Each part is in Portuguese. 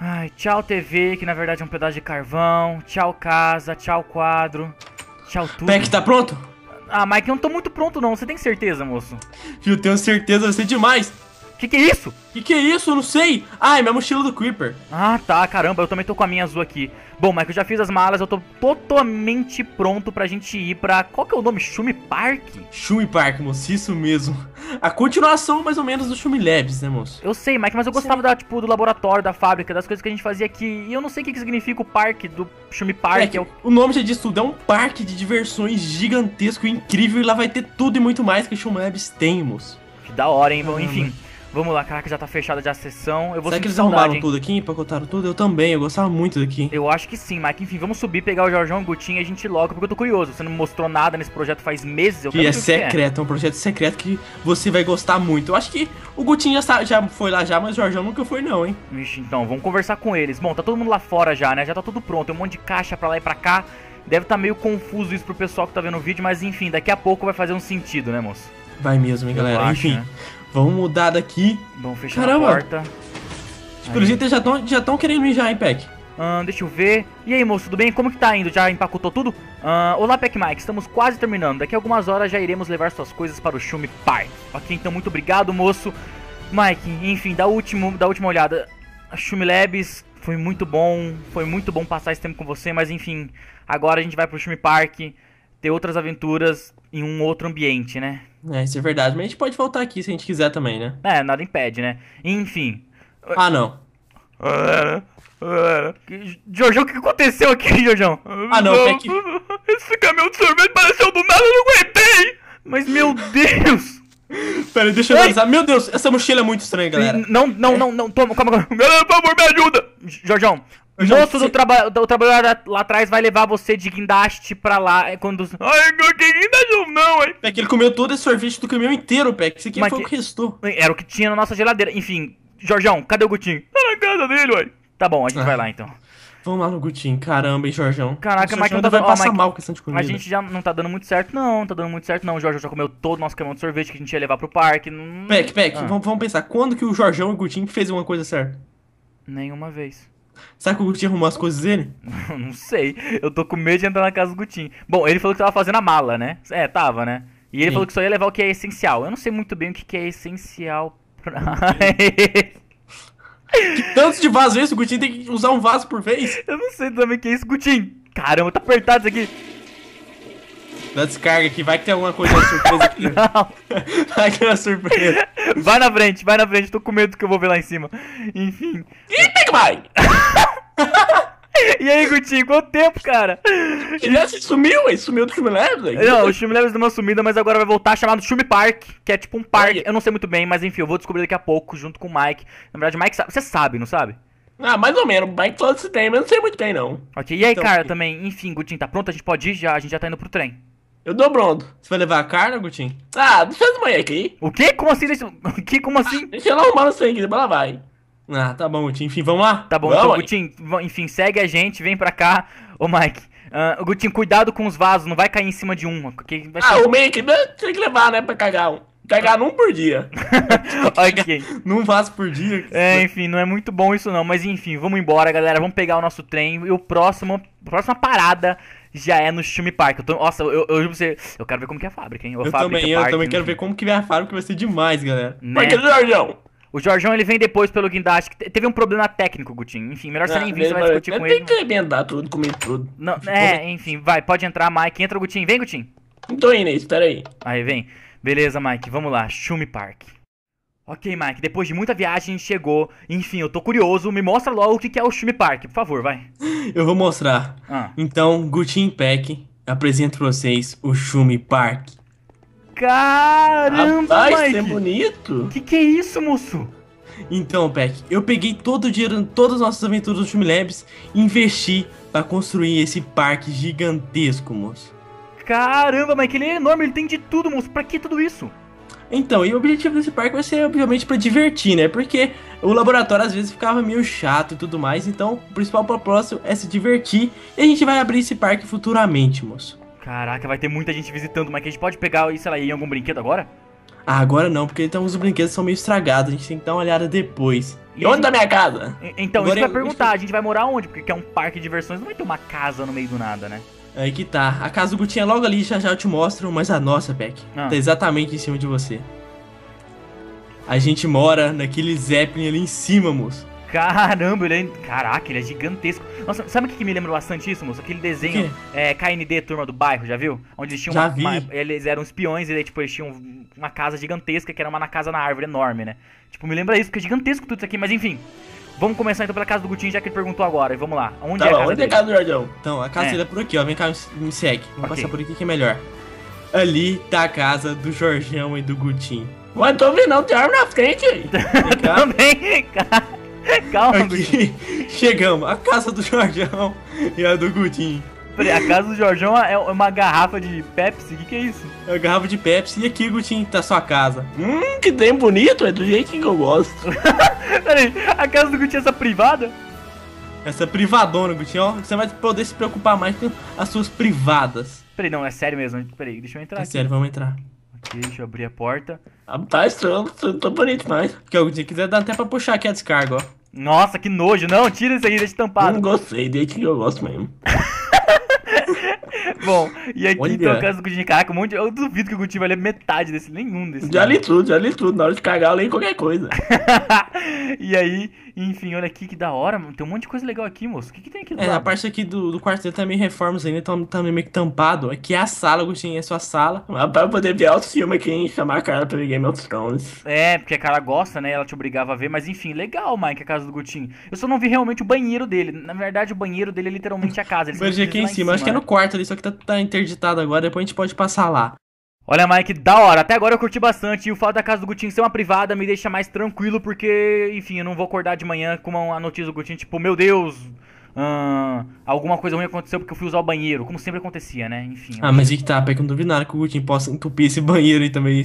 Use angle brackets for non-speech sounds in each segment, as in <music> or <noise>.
Ai, tchau TV, que na verdade é um pedaço de carvão. Tchau casa, tchau quadro. Tchau tudo. Peck, tá pronto? Ah, Mike, eu não tô muito pronto não. Você tem certeza, moço? Eu tenho certeza, vai ser demais. Que que é isso? Que que é isso? Eu não sei. Ah, é minha mochila do Creeper. Ah, tá. Caramba, eu também tô com a minha azul aqui. Bom, Mike, eu já fiz as malas. Eu tô totalmente pronto pra gente ir pra... Qual que é o nome? Shumi Park? Shumi Park, moço. Isso mesmo a continuação, mais ou menos, do filme Labs, né, moço? Eu sei, Mike, mas eu gostava da, tipo, do laboratório, da fábrica, das coisas que a gente fazia aqui. E eu não sei o que, que significa o parque do filme Parque. É, é o... o... nome já diz tudo, é um parque de diversões gigantesco, incrível, e lá vai ter tudo e muito mais que o filme Labs tem, moço. Que da hora, hein? Bom, enfim. Mano. Vamos lá, caraca, já tá fechada já a sessão. Eu vou Será que eles saudade, arrumaram hein? tudo aqui, empacotaram tudo? Eu também, eu gostava muito daqui. Eu acho que sim, Mike. Enfim, vamos subir, pegar o Jorjão, o Gutinho e a gente logo, porque eu tô curioso. Você não mostrou nada nesse projeto faz meses. Eu que é, é secreto, que é. é um projeto secreto que você vai gostar muito. Eu acho que o Gutinho já, já foi lá já, mas o Jorjão nunca foi não, hein? Ixi, então, vamos conversar com eles. Bom, tá todo mundo lá fora já, né? Já tá tudo pronto, tem um monte de caixa pra lá e pra cá. Deve estar tá meio confuso isso pro pessoal que tá vendo o vídeo, mas enfim, daqui a pouco vai fazer um sentido, né, moço? Vai mesmo, hein, galera? Acho, enfim, né? Vamos mudar daqui. Vamos fechar Caramba. a porta. Tipo, eles já estão já querendo ir já, hein, Peck? Ah, deixa eu ver. E aí, moço, tudo bem? Como que tá indo? Já empacotou tudo? Ah, olá, Peck Mike, estamos quase terminando. Daqui a algumas horas já iremos levar suas coisas para o Shumi Park. Ok, então muito obrigado, moço. Mike, enfim, da, último, da última olhada. A Shumi Labs foi muito bom. Foi muito bom passar esse tempo com você, mas enfim, agora a gente vai pro Shumi Park ter outras aventuras em um outro ambiente, né? É, isso é verdade. Mas a gente pode voltar aqui se a gente quiser também, né? É, nada impede, né? Enfim. Ah, não. Jojão, o que aconteceu aqui, Jojão? Ah, não, não. É que... <laughs> Esse caminhão de sorvete pareceu do nada, eu não aguentei! Mas, meu Deus! Pera, deixa eu analisar. Meu Deus, essa mochila é muito estranha, galera. Não, não, é. não, não, toma, calma, calma. Galera, por favor, me ajuda! Jorjão, Moço do, traba do trabalhador lá atrás vai levar você de guindaste pra lá. É, quando... Ai, não tem guindaste não, hein? É que ele comeu todo esse sorvete do caminhão inteiro, Peck. Isso aqui Mas foi que... o que restou. Era o que tinha na nossa geladeira. Enfim, Jorjão, cadê o Gutinho? Tá na casa dele, ué. Tá bom, a gente ah. vai lá então. Vamos lá no Gutinho, caramba, hein, Jorjão. Caraca, o Mike não tá dando... vai passar oh, Mike, mal com de comida. A gente né? já não tá dando muito certo, não. Tá dando muito certo, não. O Jorjão já comeu todo o nosso caminhão de sorvete que a gente ia levar pro parque. Peck, Peck, ah. vamos, vamos pensar. Quando que o Jorjão e o Gutinho fez uma coisa certa? Nenhuma vez. Será que o Gutinho arrumou as coisas dele? <laughs> não sei. Eu tô com medo de entrar na casa do Gutinho. Bom, ele falou que tava fazendo a mala, né? É, tava, né? E ele Sim. falou que só ia levar o que é essencial. Eu não sei muito bem o que, que é essencial pra <laughs> Que tanto de vaso é esse? O Gutinho tem que usar um vaso por vez? Eu não sei também o que é isso, Gutinho. Caramba, tá apertado isso aqui. Dá descarga aqui, vai que tem alguma coisa surpresa aqui. <laughs> Não. <laughs> Vai que é uma surpresa. Vai na frente, vai na frente, tô com medo do que eu vou ver lá em cima. Enfim. Eita, que vai! <laughs> E aí, Gutinho, quanto tempo, cara? Ele já se sumiu, ele sumiu do Shumi velho. Não, o Shumi Labs deu uma sumida, mas agora vai voltar chamado Chume Park, que é tipo um parque. Eu não sei muito bem, mas enfim, eu vou descobrir daqui a pouco, junto com o Mike. Na verdade, o Mike sabe. Você sabe, não sabe? Ah, mais ou menos. Mike todos que tem, mas eu não sei muito bem, não. Ok, e aí, então, cara, que... também, enfim, Gutinho, tá pronto? A gente pode ir já, a gente já tá indo pro trem. Eu dou brondo. Você vai levar a carne, Gutinho? Ah, deixa as manhã aqui. O quê? Como assim? Deixa... O <laughs> quê? Como assim? Deixa ela arrumar no sangue, depois ela vai. Ah, tá bom, Gutinho. Enfim, vamos lá? Tá bom, então, Gutinho, enfim, segue a gente, vem pra cá. Ô, Mike, uh, ah, Gutinho, cuidado com os vasos, não vai cair em cima de um. Porque vai ah, ser... Ah, o Mike, tem que levar, né, pra cagar um. Cagar num por dia. <laughs> ok. Num vaso por dia. É, enfim, não é muito bom isso não. Mas enfim, vamos embora, galera. Vamos pegar o nosso trem. E o próximo, a próxima parada já é no Shumi Park. Eu tô, nossa, eu, eu, eu, eu quero ver como que é a fábrica, hein? eu fábrica, também, park, eu também quero ver como que vem a fábrica, vai ser demais, galera. Né? Parque é do Jorgão! O Jorgão ele vem depois pelo guindaste. Teve um problema técnico, Gutinho. Enfim, melhor você ah, nem vir, você vai discutir com tem ele. Tem que arrebentar tudo, comer tudo. Não, é, enfim, vai, pode entrar, Mike. Entra o Gutinho. Vem, Gutinho. Não tô indo, espera aí. Aí, vem. Beleza, Mike, vamos lá. Shumi Park. Ok, Mike, depois de muita viagem, chegou. Enfim, eu tô curioso. Me mostra logo o que é o Shume Park, por favor, vai. Eu vou mostrar. Ah. Então, Gutin Peck apresento pra vocês o Shumi Park. Caramba, Rapaz, Mike! é bonito! Que que é isso, moço? Então, Peck, eu peguei todo o dinheiro, todas as nossas aventuras do Shumi Labs e investi para construir esse parque gigantesco, moço. Caramba, Mike, ele é enorme, ele tem de tudo, moço. Pra que tudo isso? Então, e o objetivo desse parque vai ser, obviamente, para divertir, né? Porque o laboratório às vezes ficava meio chato e tudo mais. Então, o principal propósito é se divertir. E a gente vai abrir esse parque futuramente, moço. Caraca, vai ter muita gente visitando, mas a gente pode pegar, sei lá, em algum brinquedo agora? Ah, agora não, porque então os brinquedos são meio estragados, a gente tem que dar uma olhada depois. E, onde tá minha casa? Então, agora isso eu... vai perguntar, a gente vai morar onde? Porque é um parque de diversões, não vai ter uma casa no meio do nada, né? Aí que tá. A Kazugo tinha logo ali, já já eu te mostro, mas a nossa, Peck, ah. tá exatamente em cima de você. A gente mora naquele Zeppelin ali em cima, moço. Caramba, ele é. Caraca, ele é gigantesco. Nossa, sabe o que, me lembra bastante isso, moço? Aquele desenho é, KND, Turma do Bairro, já viu? Onde eles tinham já vi. Uma... Eles eram espiões e aí, tipo, eles tinham uma casa gigantesca que era uma na casa na árvore enorme, né? Tipo, me lembra isso, porque é gigantesco tudo isso aqui, mas enfim. Vamos começar então pela casa do Gutinho, já que ele perguntou agora. E vamos lá. Onde tá é a bom, casa onde dele? é a casa do Jordão? Então, a casa é. dele é por aqui, ó. Vem cá, me segue. Vamos okay. passar por aqui que é melhor. Ali tá a casa do Jorgão e do Gutinho. Mas tô vendo, não tem arma na frente. <laughs> Vem Também, cara. Calma, Aqui, Chegamos, a casa do Jorgão e a do Gutinho peraí, a casa do Jorjão é uma garrafa de Pepsi? O que, que, é isso? É uma garrafa de Pepsi. E aqui, Gutinho, tá sua casa? Hum, que trem bonito, é do jeito que eu gosto. <laughs> peraí, a casa do Gutinho é essa privada? Essa é privadona, Gutinho, ó. Você vai poder se preocupar mais com as suas privadas. Peraí, não, é sério mesmo. Peraí, deixa eu entrar. É aqui. sério, vamos entrar. Ok, deixa eu abrir a porta. Ah, tá estranho, tá, tá bonito demais. Porque o quiser dá até pra puxar aqui a descarga, ó. Nossa, que nojo. Não, tira isso aí, deixa tampado. Não gostei, deixa que eu gosto mesmo. <laughs> <laughs> Bom, e aqui Olha. tocando o Gutinho, caraca, um monte de... Eu duvido que o Gutinho vai ler metade desse, nenhum desse. Já li tudo, já li tudo. Na hora de cagar, eu leio qualquer coisa. <laughs> e aí, enfim, olha aqui que da hora, mano. Tem um monte de coisa legal aqui, moço. O que, que tem aqui do É, lado? a parte aqui do, do tá também reformas ainda, tá, tá meio que tampado. Aqui é a sala, Gutinho, é a sua sala. pra poder ver outro filme aqui, hein? Chamar a cara pra ver Game of Thrones. É, porque a cara gosta, né? Ela te obrigava a ver, mas enfim, legal, Mike, a casa do Gutinho. Eu só não vi realmente o banheiro dele. Na verdade, o banheiro dele é literalmente a casa. Ele banheiro aqui em cima, acho que é no né? quarto ali, só que tá, tá interditado agora, depois a gente pode passar lá. Olha, Mike, da hora. Até agora eu curti bastante. E o fato da casa do Gutinho ser uma privada me deixa mais tranquilo, porque, enfim, eu não vou acordar de manhã com uma notícia do Gutinho, tipo, meu Deus, alguma coisa ruim aconteceu porque eu fui usar o banheiro, como sempre acontecia, né? Enfim. Ah, mas e que tá, pega um duvido que o Gutinho possa entupir esse banheiro aí também.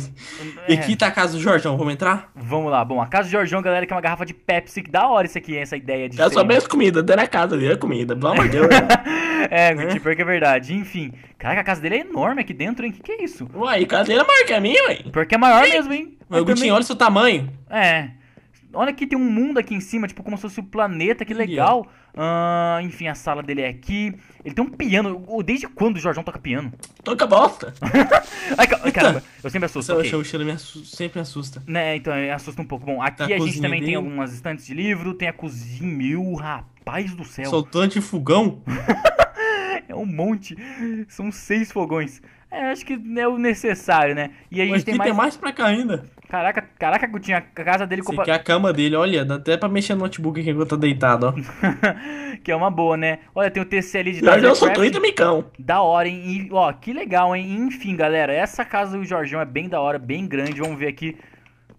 É. E aqui tá a casa do Jorjão, vamos entrar? Vamos lá, bom, a casa do Jorjão, galera, que é uma garrafa de Pepsi, que da hora isso aqui, essa ideia de. É só bem comida comidas, dando casa dele, é comida, pelo amor de Deus. Né? <laughs> É, Gutinho, é. é verdade. Enfim, caraca, a casa dele é enorme aqui dentro, hein? Que que é isso? Ué, a casa dele é maior que a minha, ué. Porque é maior Sim. mesmo, hein? Mas Gutinho, é olha o seu tamanho. É. Olha aqui, tem um mundo aqui em cima, tipo, como se fosse o um planeta, que legal. Ah, enfim, a sala dele é aqui. Ele tem um piano. Desde quando o Jorjão toca piano? Toca bosta! <laughs> Ai, caramba, eu sempre assusto. O okay. me assusta, sempre assusta. Né, então, é, assusta um pouco. Bom, tá aqui a, a gente também dele. tem algumas estantes de livro, tem a cozinha, meu rapaz do céu. Soltante fogão. <laughs> é um monte. São seis fogões. É, acho que é o necessário, né? E a gente Mas tem é mais... tem mais pra cá ainda. Caraca, caraca, Gutinho, a casa dele... Compa... que é a cama dele, olha, dá até pra mexer no notebook aqui enquanto tô deitado, ó. <laughs> que é uma boa, né? Olha, tem o TCL de... Eu já sou doido, micão. Da hora, hein? E, ó, que legal, hein? Enfim, galera, essa casa do Jorgão é bem da hora, bem grande. Vamos ver aqui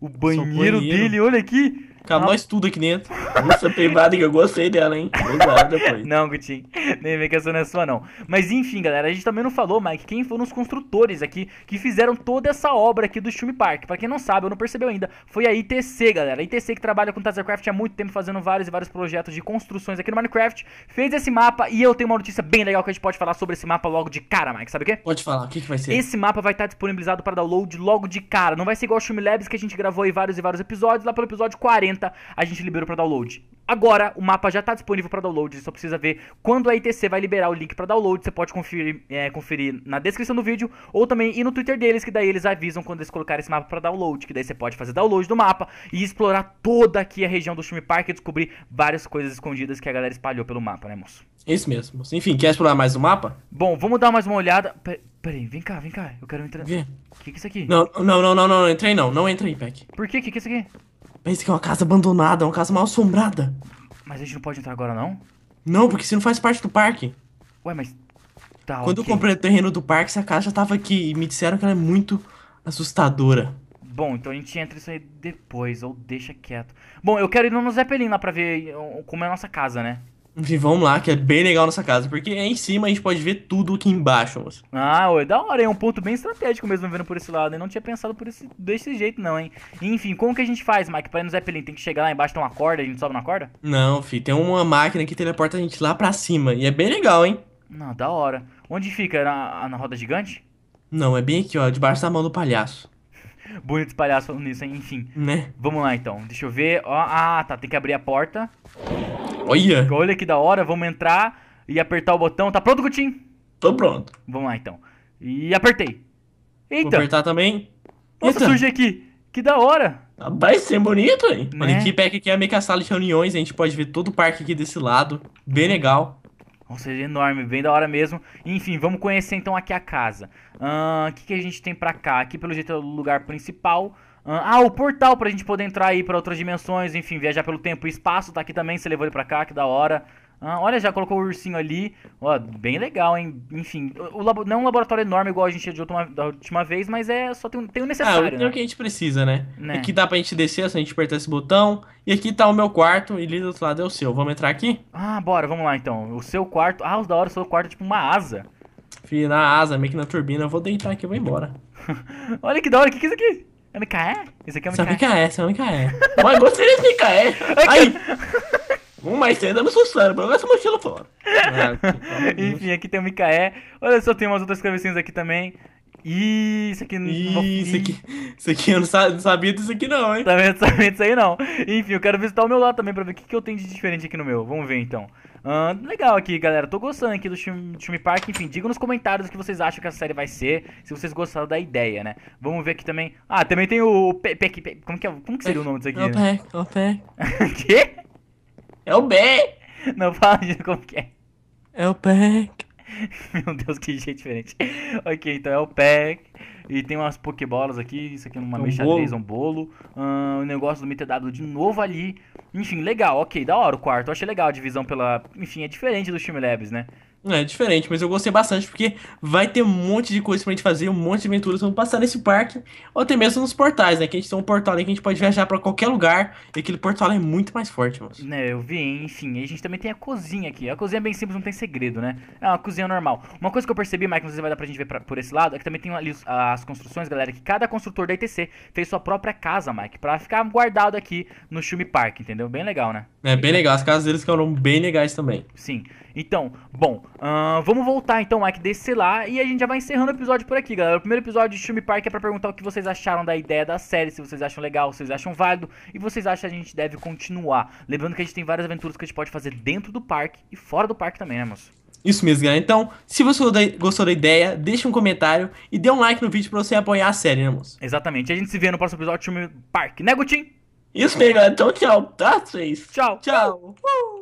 o banheiro, banheiro. dele, olha aqui. Cabe nós tudo aqui dentro. Essa privada que eu gostei dela, hein? Obrigado depois. <laughs> Não, Gutinho. Nem vê que essa não é sua, não. Mas enfim, galera, a gente também não falou, Mike, quem foram os construtores aqui que fizeram toda essa obra aqui do Shumi Park. Pra quem não sabe, ou não percebeu ainda, foi a ITC, galera. A ITC que trabalha com Tazercraft há muito tempo, fazendo vários e vários projetos de construções aqui no Minecraft. Fez esse mapa e eu tenho uma notícia bem legal que a gente pode falar sobre esse mapa logo de cara, Mike. Sabe o quê? Pode falar, o que, que vai ser? Esse mapa vai estar tá disponibilizado para download logo de cara. Não vai ser igual o Shumi Labs que a gente gravou aí vários e vários episódios, lá pelo episódio 40 40, a gente liberou para download. Agora, o mapa já está disponível para download, só precisa ver quando a ITC vai liberar o link para download. Você pode conferir, é, conferir na descrição do vídeo ou também ir no Twitter deles, que daí eles avisam quando eles colocarem esse mapa para download, que daí você pode fazer download do mapa e explorar toda aqui a região do Shumi Park e descobrir várias coisas escondidas que a galera espalhou pelo mapa, né, moço? Isso mesmo. Enfim, quer explorar mais o mapa? Bom, vamos dar mais uma olhada. Pera, aí, vem cá, vem cá. Eu quero entrar. O que, que é isso aqui? Não, não, não, não, não, não entrei não. Não aí, Peck. Por quê? O que, que é isso aqui? Pensa que é uma casa abandonada, é uma casa mal assombrada. Mas a gente não pode entrar agora, não? Não, porque isso não faz parte do parque. Ué, mas. Tá, Quando okay. eu comprei o terreno do parque, essa casa já tava aqui. E me disseram que ela é muito assustadora. Bom, então a gente entra isso aí depois, ou deixa quieto. Bom, eu quero ir no Zeppelin lá pra ver como é a nossa casa, né? Enfim, vamos lá, que é bem legal nossa casa, porque em cima a gente pode ver tudo aqui embaixo, moço. Ah, oi, da hora, é um ponto bem estratégico mesmo vendo por esse lado, eu não tinha pensado por esse, desse jeito não, hein. Enfim, como que a gente faz, Mike, pra ir no Zeppelin? Tem que chegar lá embaixo, tem uma corda, a gente sobe na corda? Não, fi, tem uma máquina que teleporta a gente lá pra cima, e é bem legal, hein. Não, da hora. Onde fica? Na, na roda gigante? Não, é bem aqui, ó, debaixo da mão do palhaço. <laughs> Bonito palhaço falando isso, hein? enfim. Né? Vamos lá então, deixa eu ver, ó, ah, tá, tem que abrir a porta... Olha! Olha que da hora, vamos entrar e apertar o botão. Tá pronto, Gutinho? Tô pronto. Vamos lá então. E apertei. Eita! Vou apertar também. Nossa, Eita. surge aqui. Que da hora! Vai ser é bonito, hein? Né? Olha, que pack aqui é meio que a sala de reuniões, a gente pode ver todo o parque aqui desse lado. Bem legal. Nossa, é enorme, bem da hora mesmo. Enfim, vamos conhecer então aqui a casa. O uh, que, que a gente tem pra cá? Aqui, pelo jeito, é o lugar principal. Ah, ah, o portal pra gente poder entrar aí pra outras dimensões, enfim, viajar pelo tempo e espaço, tá aqui também, você levou ele pra cá, que da hora. Ah, olha, já colocou o ursinho ali. Ó, bem legal, hein? Enfim, o, o não é um laboratório enorme igual a gente tinha da última vez, mas é só tem, tem ah, é o necessário. Ah, é tem o né? que a gente precisa, né? né? Aqui dá pra gente descer, se a gente apertar esse botão. E aqui tá o meu quarto, e ali do outro lado é o seu. Vamos entrar aqui? Ah, bora, vamos lá então. O seu quarto. Ah, os da hora, o seu quarto é tipo uma asa. Filho, na asa, meio que na turbina. Eu vou deitar aqui e vou embora. <laughs> olha que da hora, o que, que é isso aqui? É Micaé? Esse aqui é o Micaé. Esse é o Micaé, esse é o Mas gostei desse Micaé. <laughs> Aí. Um mais cedo me sussando, mas essa mochila fora. Ah, <laughs> Enfim, aqui tem o Micaé. Olha só, tem umas outras cabecinhas aqui também isso aqui não. isso aqui, isso aqui eu não sabia disso aqui, não, hein? Também não sabia disso aí, não. Enfim, eu quero visitar o meu lado também pra ver o que, que eu tenho de diferente aqui no meu. Vamos ver então. Uh, legal aqui, galera. Tô gostando aqui do Shumi Park. Enfim, digam nos comentários o que vocês acham que essa série vai ser. Se vocês gostaram da ideia, né? Vamos ver aqui também. Ah, também tem o. Pe pe pe como, que é? como que seria o nome disso aqui? É o pé, o pé. <laughs> Quê? É o B! Não fala <laughs> como que é. É o pé. <laughs> Meu Deus, que jeito diferente. ok, então é o pack. E tem umas pokebolas aqui. Isso aqui é uma mexadeira, é um bolo. Ah, o negócio do mtw dado de novo ali. Enfim, legal. Ok, da hora o quarto. Eu achei legal a divisão pela... Enfim, é diferente do time Labs, né? É diferente, mas eu gostei bastante porque vai ter um monte de coisa pra gente fazer, um monte de aventuras. Vamos passar nesse parque ou até mesmo nos portais, né? Que a gente tem um portal ali que a gente pode viajar pra qualquer lugar e aquele portal é muito mais forte, moço. Né, eu vi, enfim. a gente também tem a cozinha aqui. A cozinha é bem simples, não tem segredo, né? É uma cozinha normal. Uma coisa que eu percebi, Mike, não sei se vai dar pra gente ver pra, por esse lado, é que também tem ali as construções, galera, que cada construtor da ITC fez sua própria casa, Mike, pra ficar guardado aqui no Shumi Park, entendeu? Bem legal, né? É, bem legal. As casas deles ficaram bem legais também. Sim. Então, bom, uh, vamos voltar então, Mike, descer lá e a gente já vai encerrando o episódio por aqui, galera. O primeiro episódio de Filme Park é pra perguntar o que vocês acharam da ideia da série, se vocês acham legal, se vocês acham válido e vocês acham que a gente deve continuar. Lembrando que a gente tem várias aventuras que a gente pode fazer dentro do parque e fora do parque também, né, moço? Isso mesmo, galera. Então, se você gostou da ideia, deixa um comentário e dê um like no vídeo pra você apoiar a série, né, moço? Exatamente. A gente se vê no próximo episódio de Filme Park, né, Gutin? Isso mesmo, galera. Então, tchau. Tá, vocês. Tchau. Tchau. Uh!